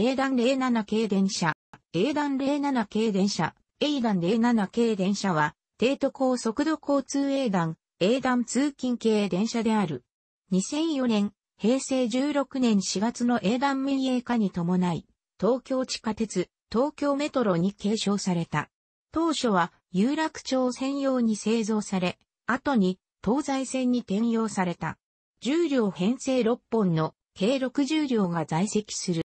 A 断07系電車、A 断07系電車、A 断07系電車は、帝都高速度交通 A 断、A 断通勤系電車である。2004年、平成16年4月の A 断民営化に伴い、東京地下鉄、東京メトロに継承された。当初は有楽町専用に製造され、後に東西線に転用された。重量編成6本の計60両が在籍する。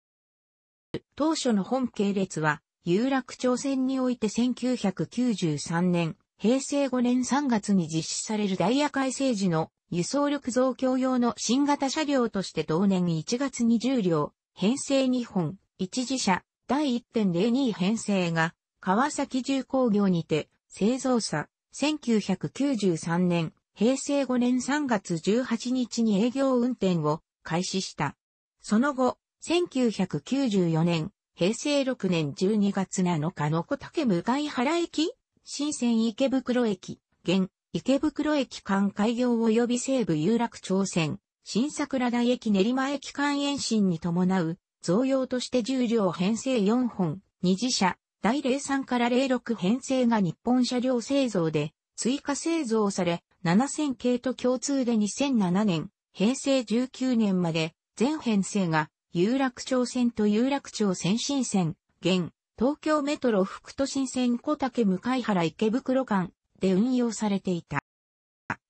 当初の本系列は、有楽町線において1993年、平成5年3月に実施されるダイヤ改正時の輸送力増強用の新型車両として同年1月20両、編成2本、一時車、第1.02編成が、川崎重工業にて、製造車、1993年、平成5年3月18日に営業運転を開始した。その後、1994年、平成6年12月7日の小竹向原駅、新鮮池袋駅、現、池袋駅間開業及び西部有楽町線、新桜台駅練馬駅間延伸に伴う、増用として10両編成4本、二次車、第03から06編成が日本車両製造で、追加製造され、7000系と共通で2007年、平成19年まで、全編成が有楽町線と有楽町先進線、現、東京メトロ副都心線小竹向原池袋間で運用されていた。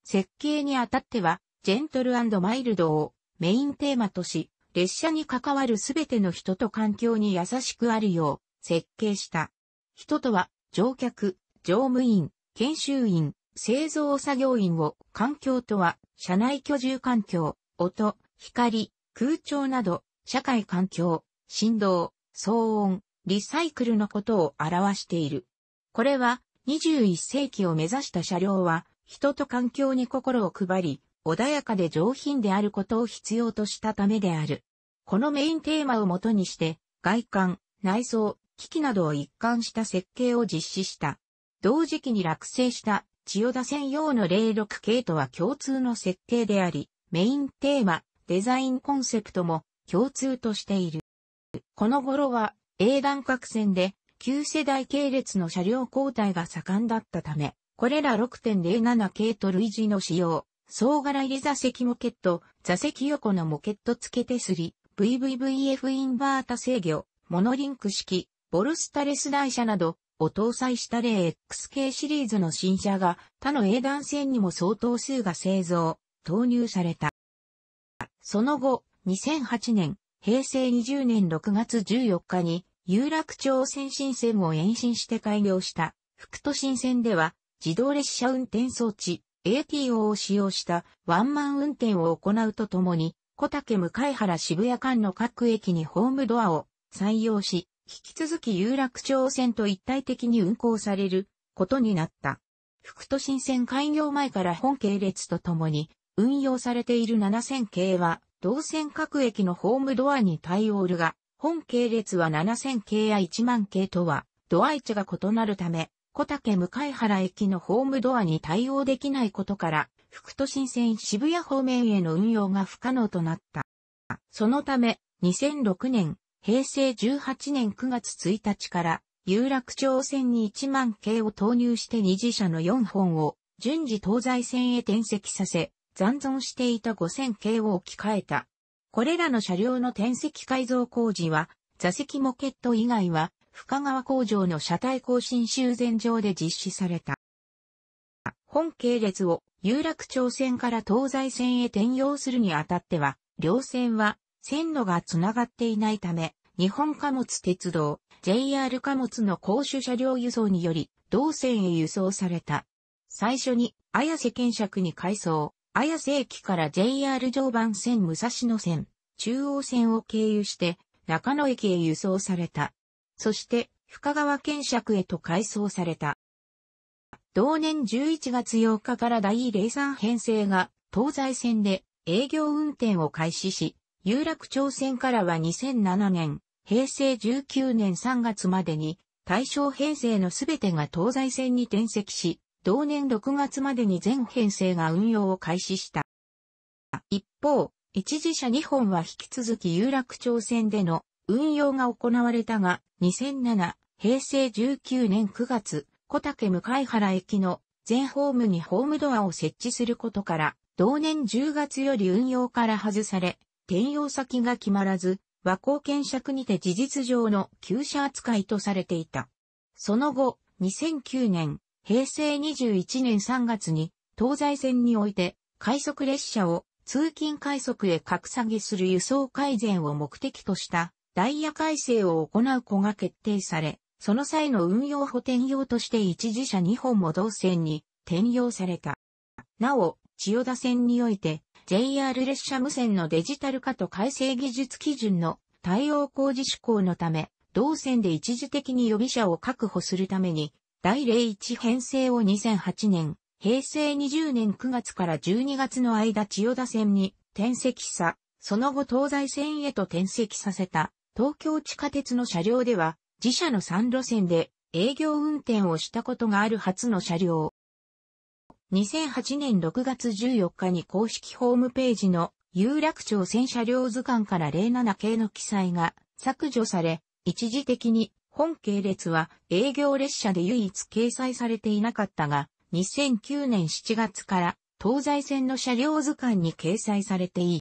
設計にあたっては、ジェントルマイルドをメインテーマとし、列車に関わるすべての人と環境に優しくあるよう設計した。人とは、乗客、乗務員、研修員、製造作業員を、環境とは、車内居住環境、音、光、空調など、社会環境、振動、騒音、リサイクルのことを表している。これは21世紀を目指した車両は人と環境に心を配り、穏やかで上品であることを必要としたためである。このメインテーマをもとにして、外観、内装、機器などを一貫した設計を実施した。同時期に落成した千代田専用の06系とは共通の設計であり、メインテーマ、デザインコンセプトも共通としている。この頃は、英断各線で、旧世代系列の車両交代が盛んだったため、これら6.07系と類似の使用、総柄入り座席モケット、座席横のモケット付け手すり、VVVF インバータ制御、モノリンク式、ボルスタレス台車など、を搭載した例 X 系シリーズの新車が他の英断線にも相当数が製造、投入された。その後、2008年、平成20年6月14日に、有楽町線新線を延伸して開業した、福都新線では、自動列車運転装置、ATO を使用したワンマン運転を行うとともに、小竹向原渋谷間の各駅にホームドアを採用し、引き続き有楽町線と一体的に運行されることになった。福都新線開業前から本系列とともに運用されている7000系は同線各駅のホームドアに対応るが、本系列は7000系や1万系とは、ドア位置が異なるため、小竹向原駅のホームドアに対応できないことから、副都心線渋谷方面への運用が不可能となった。そのため、2006年、平成18年9月1日から、有楽町線に1万系を投入して二次車の4本を、順次東西線へ転籍させ、残存していた5000系を置き換えた。これらの車両の転積改造工事は、座席モケット以外は、深川工場の車体更新修繕場で実施された。本系列を有楽町線から東西線へ転用するにあたっては、両線は線路が繋がっていないため、日本貨物鉄道、JR 貨物の公主車両輸送により、同線へ輸送された。最初に、綾瀬検釈に改装、綾瀬駅から JR 常磐線武蔵野線、中央線を経由して、中野駅へ輸送された。そして、深川県尺へと改装された。同年11月8日から第03編成が東西線で営業運転を開始し、有楽町線からは2007年、平成19年3月までに対象編成のすべてが東西線に転籍し、同年6月までに全編成が運用を開始した。一方、一時車2本は引き続き有楽町線での運用が行われたが、2007、平成19年9月、小竹向原駅の全ホームにホームドアを設置することから、同年10月より運用から外され、転用先が決まらず、和光検釈にて事実上の旧車扱いとされていた。その後、2009年、平成21年3月に東西線において快速列車を通勤快速へ格下げする輸送改善を目的としたダイヤ改正を行う子が決定され、その際の運用補填用として一時車2本も同線に転用された。なお、千代田線において JR 列車無線のデジタル化と改正技術基準の対応工事施行のため、同線で一時的に予備車を確保するために第01編成を2008年、平成20年9月から12月の間千代田線に転籍さ、その後東西線へと転籍させた東京地下鉄の車両では自社の3路線で営業運転をしたことがある初の車両。2008年6月14日に公式ホームページの有楽町線車両図鑑から07系の記載が削除され、一時的に本系列は営業列車で唯一掲載されていなかったが、2009年7月から東西線の車両図鑑に掲載されていい。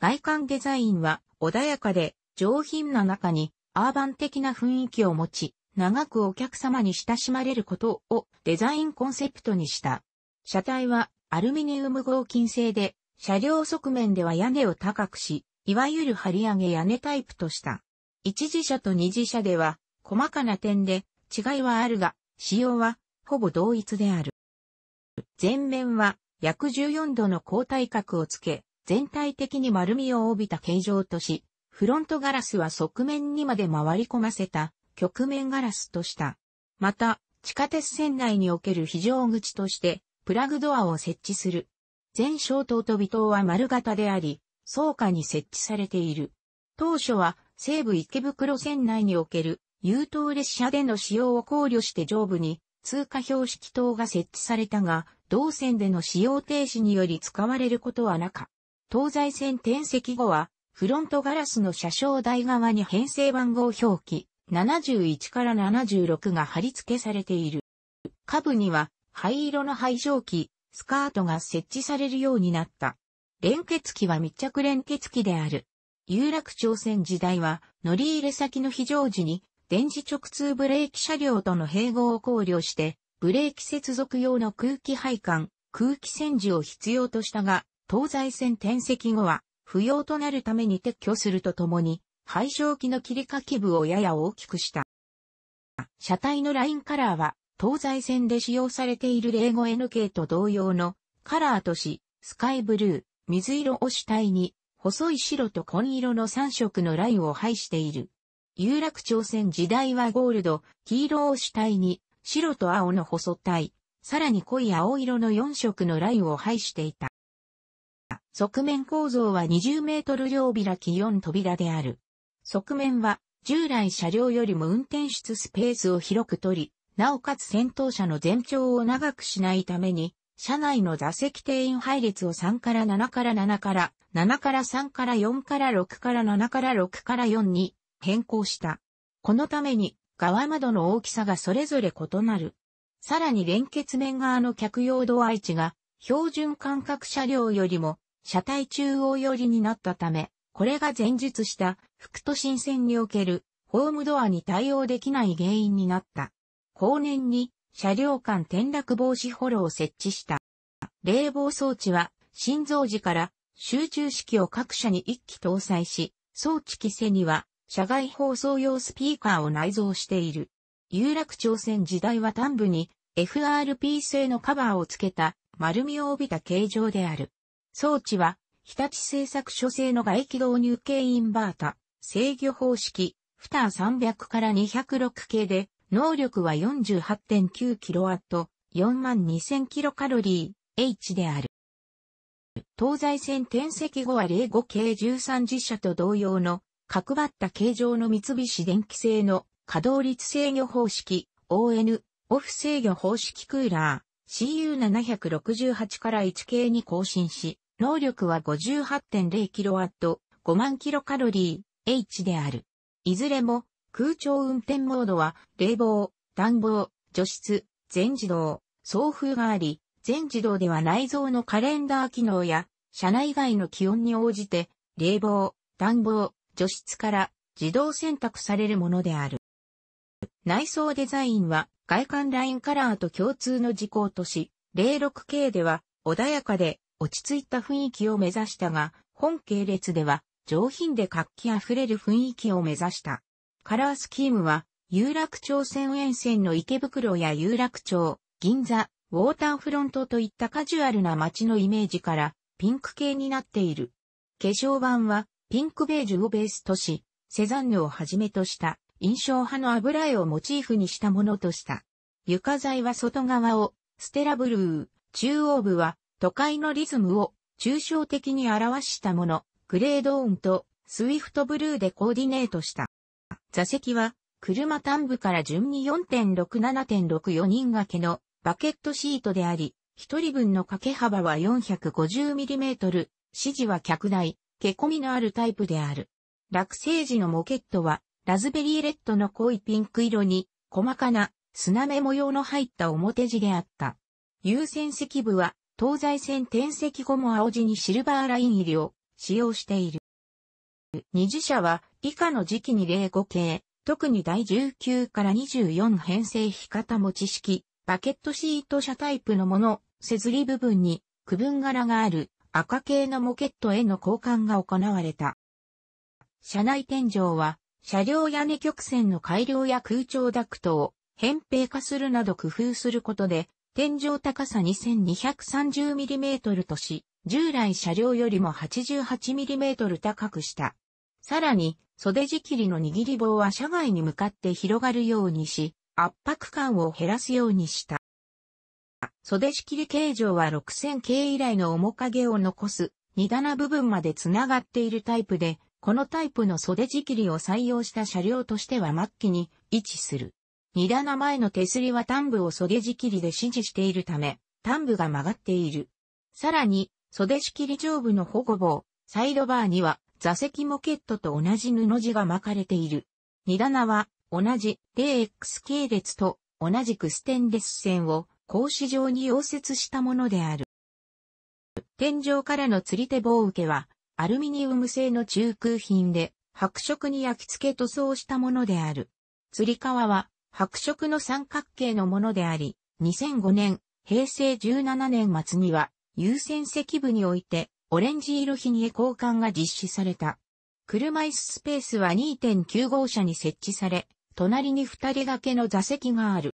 外観デザインは穏やかで上品な中にアーバン的な雰囲気を持ち、長くお客様に親しまれることをデザインコンセプトにした。車体はアルミニウム合金製で、車両側面では屋根を高くし、いわゆる張り上げ屋根タイプとした。一次車と二次車では、細かな点で違いはあるが、仕様はほぼ同一である。前面は約14度の高退角をつけ、全体的に丸みを帯びた形状とし、フロントガラスは側面にまで回り込ませた曲面ガラスとした。また、地下鉄線内における非常口として、プラグドアを設置する。全小灯と微灯は丸型であり、倉下に設置されている。当初は西武池袋線内における優等列車での使用を考慮して上部に通過標識等が設置されたが、同線での使用停止により使われることはなか。東西線転籍後は、フロントガラスの車掌台側に編成番号表記71から76が貼り付けされている。下部には灰色の排蒸機、スカートが設置されるようになった。連結機は密着連結機である。有楽町線時代は、乗り入れ先の非常時に、電磁直通ブレーキ車両との併合を考慮して、ブレーキ接続用の空気配管、空気洗浄を必要としたが、東西線転籍後は、不要となるために撤去するとともに、配正機の切り欠き部をやや大きくした。車体のラインカラーは、東西線で使用されている 05NK と同様のカラーとし、スカイブルー、水色を主体に、細い白と紺色の3色のラインを配している。有楽朝鮮時代はゴールド、黄色を主体に、白と青の細体、さらに濃い青色の4色のラインを配していた。側面構造は20メートル両開き4扉である。側面は従来車両よりも運転室スペースを広く取り、なおかつ先頭車の全長を長くしないために車内の座席定員配列を3から7から7から、7から3から4から6から7から6から4に変更した。このために、側窓の大きさがそれぞれ異なる。さらに連結面側の客用度ア位置が、標準間隔車両よりも、車体中央寄りになったため、これが前述した、副都心線における、ホームドアに対応できない原因になった。後年に、車両間転落防止ホロを設置した。冷房装置は、心臓時から集中式を各社に一機搭載し、装置機制には、社外放送用スピーカーを内蔵している。有楽朝鮮時代は端部に FRP 製のカバーを付けた丸みを帯びた形状である。装置は日立製作所製の外気導入系インバータ、制御方式、フター300から206系で能力は 48.9kW、42000kcal、H である。東西線転積後は05系13実車と同様の角張った形状の三菱電機製の稼働率制御方式 ON オフ制御方式クーラー CU768 から1系に更新し、能力は 58.0kW、5万 kcal、H である。いずれも空調運転モードは、冷房、暖房、除湿、全自動、送風があり、全自動では内蔵のカレンダー機能や、車内外の気温に応じて、冷房、暖房、除湿から自動選択されるものである。内装デザインは外観ラインカラーと共通の事項とし、06系では穏やかで落ち着いた雰囲気を目指したが、本系列では上品で活気あふれる雰囲気を目指した。カラースキームは、有楽町線沿線の池袋や有楽町、銀座、ウォーターフロントといったカジュアルな街のイメージからピンク系になっている。化粧板はピンクベージュをベースとし、セザンヌをはじめとした印象派の油絵をモチーフにしたものとした。床材は外側をステラブルー、中央部は都会のリズムを抽象的に表したもの、グレードーンとスイフトブルーでコーディネートした。座席は、車端部から順に4.6-7.64人掛けのバケットシートであり、一人分の掛け幅は 450mm、指示は客台、毛込みのあるタイプである。落成時のモケットは、ラズベリーレッドの濃いピンク色に、細かな、砂目模様の入った表地であった。優先席部は、東西線転席後も青地にシルバーライン入りを使用している。二次車は、以下の時期に例5系、特に第19から24編成比型持ち式、バケットシート車タイプのもの、ずり部分に区分柄がある赤系のモケットへの交換が行われた。車内天井は、車両屋根曲線の改良や空調ダクトを扁平化するなど工夫することで、天井高さ 2230mm とし、従来車両よりも 88mm 高くした。さらに、袖仕切りの握り棒は車外に向かって広がるようにし、圧迫感を減らすようにした。袖仕切り形状は6000系以来の面影を残す二棚部分まで繋がっているタイプで、このタイプの袖仕切りを採用した車両としては末期に位置する。二棚前の手すりは端部を袖仕切りで支持しているため、端部が曲がっている。さらに、袖仕切り上部の保護棒、サイドバーには座席モケットと同じ布地が巻かれている。荷棚は同じ 0X 系列と同じくステンレス線を格子状に溶接したものである。天井からの釣り手棒受けはアルミニウム製の中空品で白色に焼き付け塗装したものである。釣り革は白色の三角形のものであり、2005年、平成17年末には優先席部においてオレンジ色日に交換が実施された。車椅子スペースは2.9号車に設置され、隣に二人掛けの座席がある。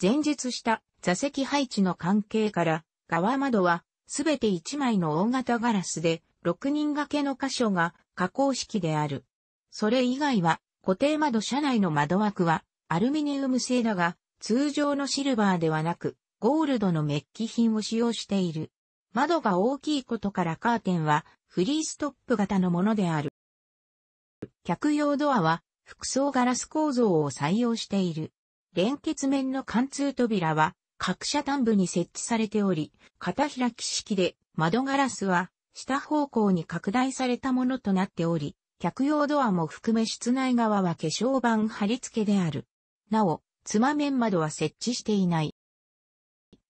前述した座席配置の関係から、側窓はすべて1枚の大型ガラスで、6人掛けの箇所が加工式である。それ以外は固定窓車内の窓枠はアルミニウム製だが、通常のシルバーではなく、ゴールドのメッキ品を使用している。窓が大きいことからカーテンはフリーストップ型のものである。客用ドアは複層ガラス構造を採用している。連結面の貫通扉は各車端部に設置されており、片開き式で窓ガラスは下方向に拡大されたものとなっており、客用ドアも含め室内側は化粧板貼り付けである。なお、つま面窓は設置していない。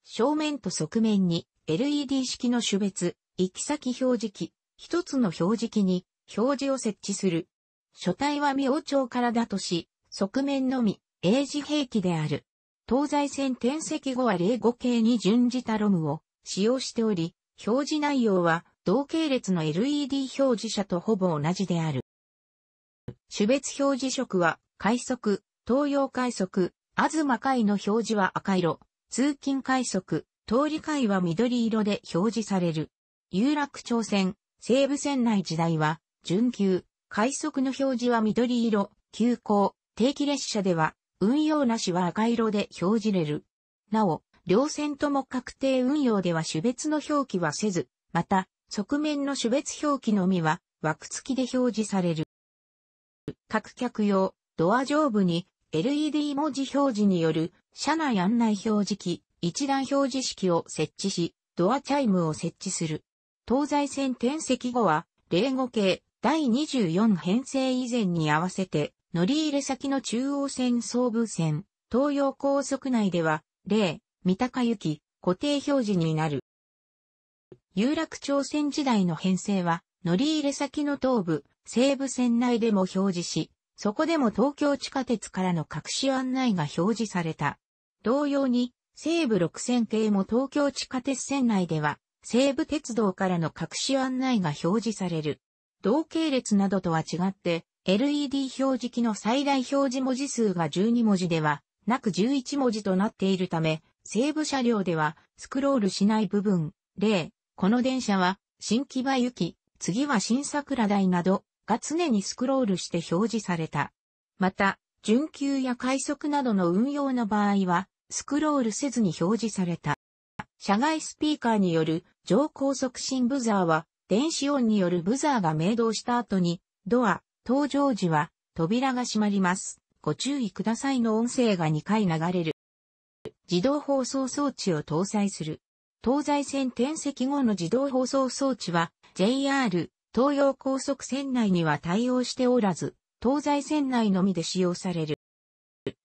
正面と側面に LED 式の種別、行き先表示器、一つの表示器に表示を設置する。書体は明朝からだとし、側面のみ、英字兵器である。東西線転籍後は05系に準じたロムを使用しており、表示内容は同系列の LED 表示者とほぼ同じである。種別表示色は、快速、東洋快速、東海の表示は赤色、通勤快速、通り会は緑色で表示される。有楽町線、西武線内時代は、準急、快速の表示は緑色、急行、定期列車では、運用なしは赤色で表示れる。なお、両線とも確定運用では種別の表記はせず、また、側面の種別表記のみは、枠付きで表示される。各客用、ドア上部に LED 文字表示による車内案内表示器、一段表示式を設置し、ドアチャイムを設置する。東西線転籍後は、零語系第24編成以前に合わせて、乗り入れ先の中央線総武線、東洋高速内では、零、三鷹行き、固定表示になる。有楽町線時代の編成は、乗り入れ先の東部、西部線内でも表示し、そこでも東京地下鉄からの隠し案内が表示された。同様に、西武6000系も東京地下鉄線内では、西武鉄道からの隠し案内が表示される。同系列などとは違って、LED 表示機の最大表示文字数が12文字では、なく11文字となっているため、西武車両ではスクロールしない部分、例、この電車は新木場行き、次は新桜台などが常にスクロールして表示された。また、準急や快速などの運用の場合は、スクロールせずに表示された。社外スピーカーによる上高速進ブザーは、電子音によるブザーが鳴動した後に、ドア、登場時は、扉が閉まります。ご注意くださいの音声が2回流れる。自動放送装置を搭載する。東西線転籍後の自動放送装置は JR 東洋高速線内には対応しておらず、東西線内のみで使用される。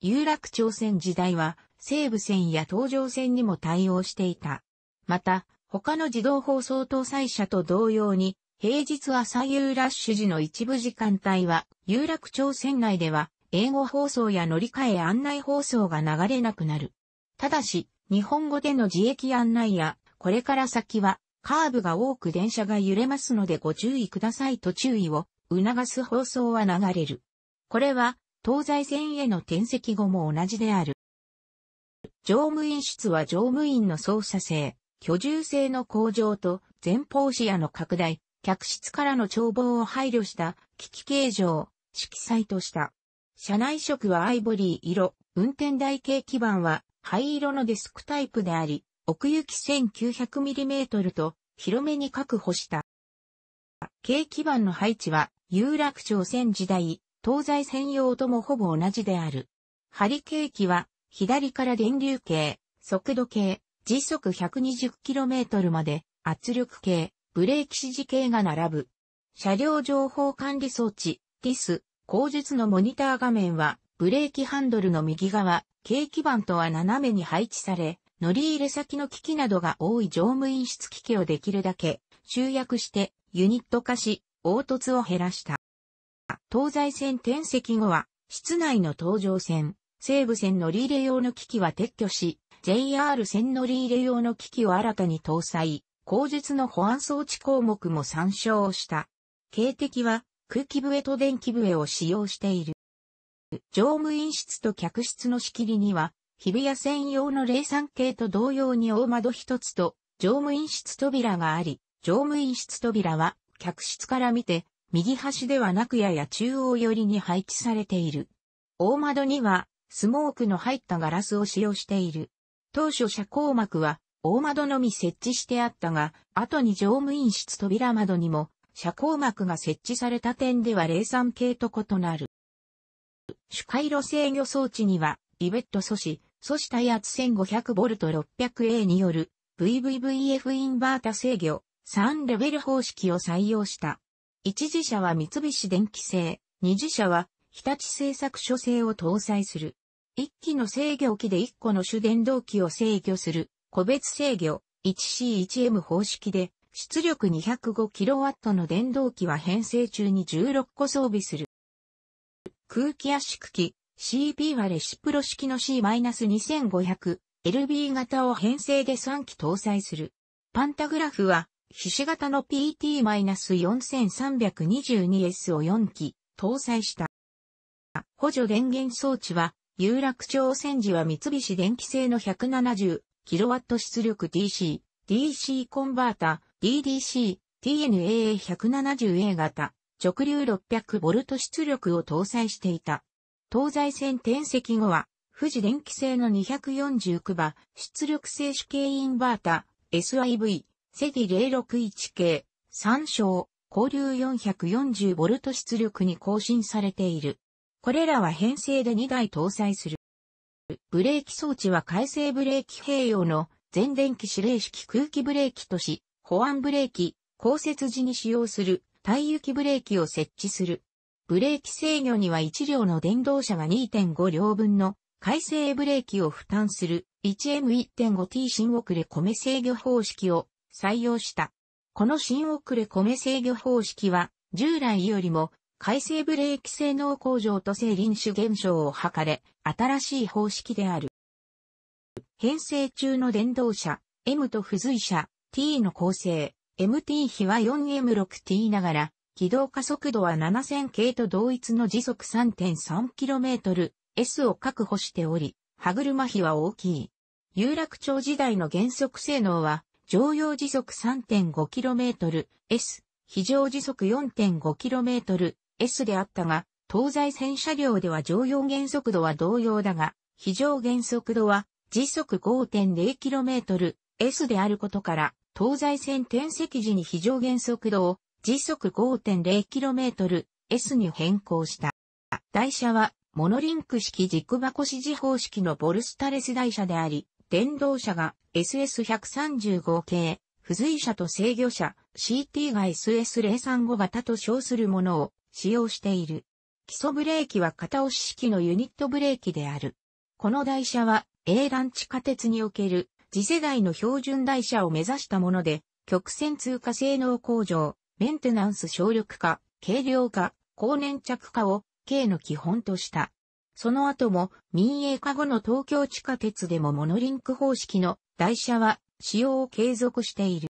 有楽町線時代は西武線や東上線にも対応していた。また、他の自動放送搭載車と同様に、平日朝夕ラッシュ時の一部時間帯は、有楽町線内では、英語放送や乗り換え案内放送が流れなくなる。ただし、日本語での自駅案内や、これから先は、カーブが多く電車が揺れますのでご注意くださいと注意を促す放送は流れる。これは、東西線への転籍後も同じである。乗務員室は乗務員の操作性、居住性の向上と前方視野の拡大、客室からの眺望を配慮した機器形状、色彩とした。車内色はアイボリー色、運転台形基板は灰色のデスクタイプであり、奥行き 1900mm と広めに確保した。軽基板の配置は有楽町線時代、東西専用ともほぼ同じである。針リケは左から電流計、速度計、時速 120km まで、圧力計、ブレーキ指示計が並ぶ。車両情報管理装置、TIS、後述のモニター画面は、ブレーキハンドルの右側、軽基板とは斜めに配置され、乗り入れ先の機器などが多い乗務員室機器をできるだけ集約してユニット化し、凹凸を減らした。東西線転籍後は、室内の搭乗線、西武線乗り入れ用の機器は撤去し、JR 線乗り入れ用の機器を新たに搭載、後述の保安装置項目も参照した。警笛は空気笛と電気笛を使用している。乗務員室と客室の仕切りには、日比谷専用の零散系と同様に大窓一つと、乗務員室扉があり、乗務員室扉は、客室から見て、右端ではなくやや中央寄りに配置されている。大窓には、スモークの入ったガラスを使用している。当初遮光膜は大窓のみ設置してあったが、後に乗務員室扉窓にも遮光膜が設置された点では零散系と異なる。主回路制御装置には、リベット素子、素子耐圧 1500V600A による VVVF インバータ制御3レベル方式を採用した。一次車は三菱電機製、二次車は日立製作所製を搭載する。一機の制御機で一個の主電動機を制御する、個別制御 1C1M 方式で、出力 205kW の電動機は編成中に16個装備する。空気圧縮機 c p はレシプロ式の C-2500、LB 型を編成で3機搭載する。パンタグラフは、皮脂型の PT-4322S を4機搭載した。補助電源装置は、有楽町戦時は三菱電機製の 170kW 出力 DC、DC コンバータ、DDC、TNAA170A 型、直流 600V 出力を搭載していた。東西線転籍後は、富士電機製の249馬出力静止系インバータ、SIV、セディ061系、参照、交流 440V 出力に更新されている。これらは編成で2台搭載する。ブレーキ装置は改正ブレーキ併用の全電気指令式空気ブレーキとし、保安ブレーキ、降雪時に使用する耐雪ブレーキを設置する。ブレーキ制御には1両の電動車が2.5両分の改正ブレーキを負担する 1M1.5T 新遅れ米制御方式を採用した。この新遅れ米制御方式は従来よりも回生ブレーキ性能向上と性臨種現象を図れ、新しい方式である。編成中の電動車、M と付随車、T の構成、MT 比は 4M6T ながら、軌道加速度は7000系と同一の時速 3.3km、S を確保しており、歯車比は大きい。有楽町時代の減速性能は、常用時速 3.5km、S、非常時速 4.5km、S であったが、東西線車両では常用減速度は同様だが、非常減速度は時速 5.0km S であることから、東西線転籍時に非常減速度を時速 5.0km S に変更した。台車はモノリンク式軸箱支持方式のボルスタレス台車であり、電動車が SS135 系、付随車と制御車 CT が SS035 型と称するものを使用している。基礎ブレーキは片押し式のユニットブレーキである。この台車は、A ラン地下鉄における次世代の標準台車を目指したもので、曲線通過性能向上、メンテナンス省力化、軽量化、高粘着化を K の基本とした。その後も民営化後の東京地下鉄でもモノリンク方式の台車は使用を継続している。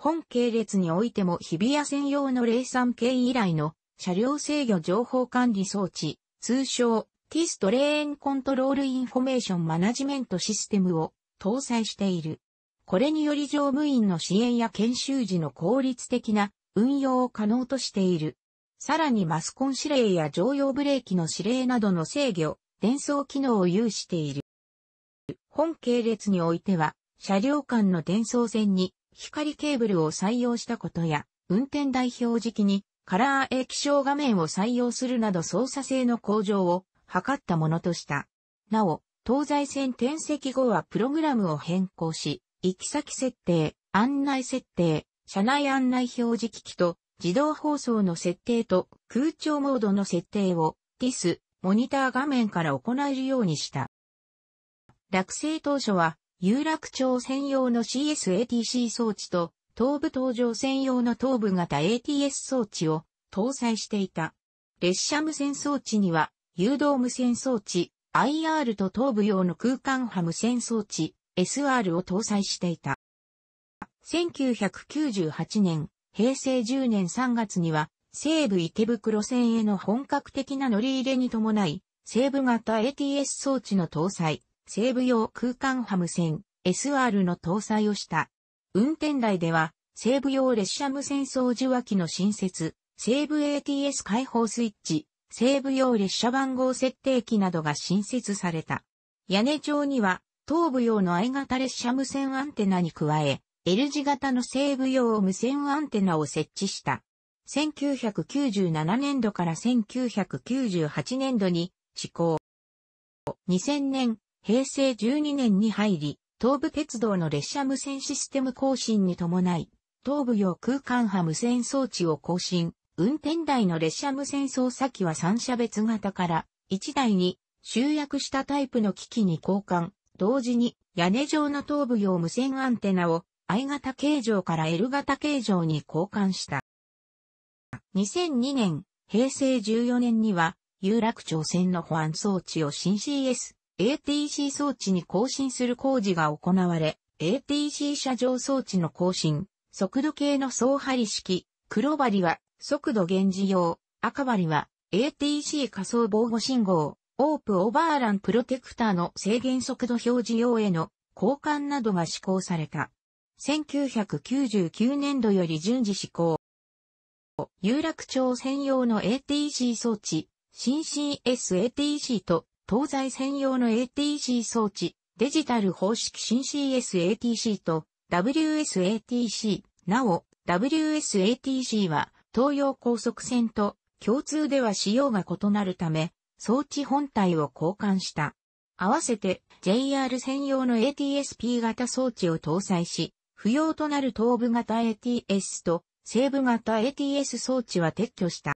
本系列においても日比谷専用の03系以来の車両制御情報管理装置、通称ティストレーンコントロールインフォメーションマナジメントシステムを搭載している。これにより乗務員の支援や研修時の効率的な運用を可能としている。さらにマスコン指令や常用ブレーキの指令などの制御、伝送機能を有している。本系列においては、車両間の伝送線に光ケーブルを採用したことや、運転台表時期にカラー液晶画面を採用するなど操作性の向上を図ったものとした。なお、東西線転籍後はプログラムを変更し、行き先設定、案内設定、車内案内表示機器と自動放送の設定と空調モードの設定を TIS、モニター画面から行えるようにした。落成当初は有楽町専用の CSATC 装置と、東部東上専用の東部型 ATS 装置を搭載していた。列車無線装置には、誘導無線装置、IR と東部用の空間波無線装置、SR を搭載していた。1998年、平成10年3月には、西武池袋線への本格的な乗り入れに伴い、西部型 ATS 装置の搭載、西部用空間ハム線 SR の搭載をした。運転台では、西部用列車無線操縦脇の新設、西部 ATS 開放スイッチ、西部用列車番号設定機などが新設された。屋根上には、東部用の I 型列車無線アンテナに加え、L 字型の西部用無線アンテナを設置した。1997年度から1998年度に施行。2000年、平成12年に入り、東武鉄道の列車無線システム更新に伴い、東武用空間波無線装置を更新、運転台の列車無線操作機は三車別型から1台に集約したタイプの機器に交換、同時に屋根状の東部用無線アンテナを I 型形状から L 型形状に交換した。2002年、平成14年には有楽町線の保安装置を新 CS ATC 装置に更新する工事が行われ、ATC 車上装置の更新、速度計の総張り式、黒針は速度源時用、赤針は ATC 仮想防護信号、オープオーバーランプロテクターの制限速度表示用への交換などが施行された。1999年度より順次施行。有楽町専用の ATC 装置、新 CS ATC と東西専用の ATC 装置、デジタル方式新 CSATC と WSATC、なお WSATC は東洋高速線と共通では仕様が異なるため装置本体を交換した。合わせて JR 専用の ATSP 型装置を搭載し、不要となる東部型 ATS と西部型 ATS 装置は撤去した。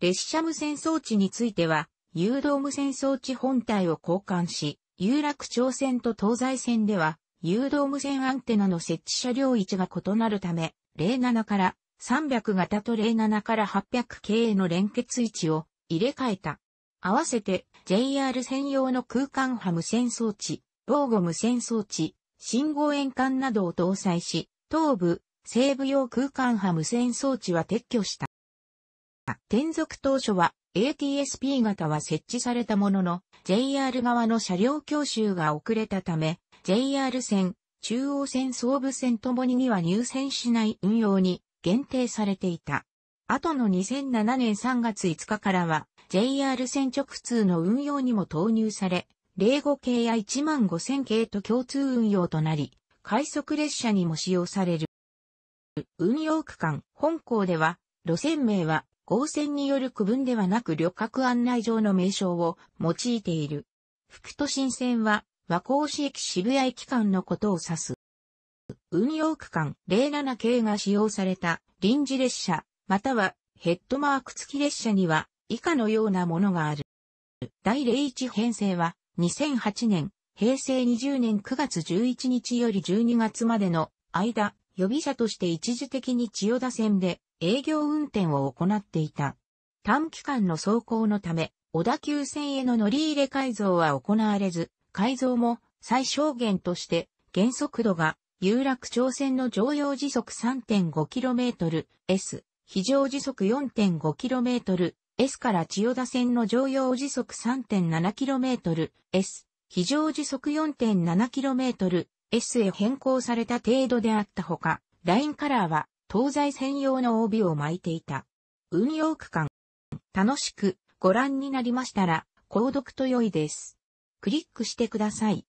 列車無線装置については、誘導無線装置本体を交換し、有楽町線と東西線では、誘導無線アンテナの設置車両位置が異なるため、07から300型と07から800系への連結位置を入れ替えた。合わせて JR 専用の空間波無線装置、防護無線装置、信号円管などを搭載し、東部、西部用空間波無線装置は撤去した。転属当初は ATSP 型は設置されたものの、JR 側の車両教習が遅れたため、JR 線、中央線総武線ともにには入線しない運用に限定されていた。後の2007年3月5日からは JR 線直通の運用にも投入され、05系や15000系と共通運用となり、快速列車にも使用される。運用区間、本校では、路線名は応戦による区分ではなく旅客案内上の名称を用いている。副都心線は和光市駅渋谷駅間のことを指す。運用区間07系が使用された臨時列車、またはヘッドマーク付き列車には以下のようなものがある。第01編成は2008年、平成20年9月11日より12月までの間、予備車として一時的に千代田線で営業運転を行っていた。短期間の走行のため、小田急線への乗り入れ改造は行われず、改造も最小限として原速度が有楽町線の常用時速 3.5km、S、非常時速 4.5km、S から千代田線の常用時速 3.7km、S、非常時速 4.7km、S へ変更された程度であったほか、ラインカラーは東西専用の帯を巻いていた。運用区間。楽しくご覧になりましたら、購読と良いです。クリックしてください。